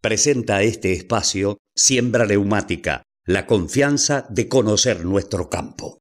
presenta este espacio Siembra Neumática, la confianza de conocer nuestro campo.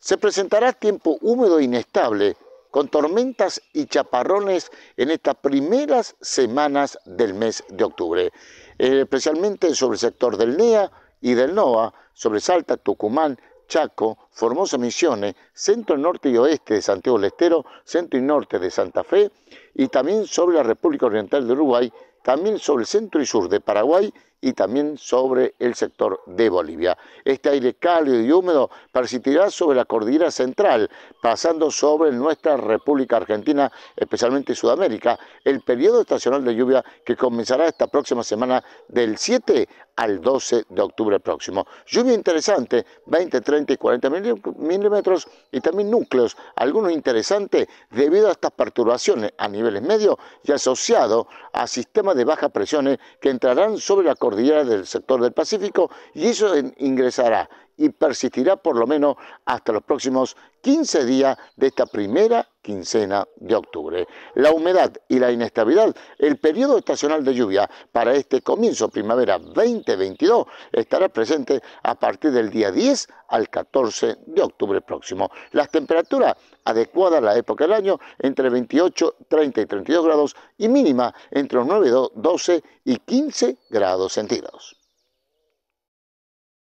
Se presentará tiempo húmedo e inestable, con tormentas y chaparrones en estas primeras semanas del mes de octubre, eh, especialmente sobre el sector del NEA y del NOA, sobre Salta, Tucumán, Chaco, Formosa Misiones, centro norte y oeste de Santiago del Estero, centro y norte de Santa Fe, y también sobre la República Oriental de Uruguay, también sobre el centro y sur de Paraguay y también sobre el sector de Bolivia. Este aire cálido y húmedo persistirá sobre la cordillera central, pasando sobre nuestra República Argentina, especialmente Sudamérica, el periodo estacional de lluvia que comenzará esta próxima semana del 7 al 12 de octubre próximo. Lluvia interesante, 20, 30 y 40 milímetros y también núcleos, algunos interesantes debido a estas perturbaciones a nivel en medio y asociado a sistemas de bajas presiones que entrarán sobre la cordillera del sector del Pacífico y eso ingresará y persistirá por lo menos hasta los próximos 15 días de esta primera quincena de octubre. La humedad y la inestabilidad, el periodo estacional de lluvia para este comienzo primavera 2022 estará presente a partir del día 10 al 14 de octubre próximo. Las temperaturas adecuadas a la época del año entre 28, 30 y 32 grados y mínima entre los 9, 12 y 15 grados centígrados.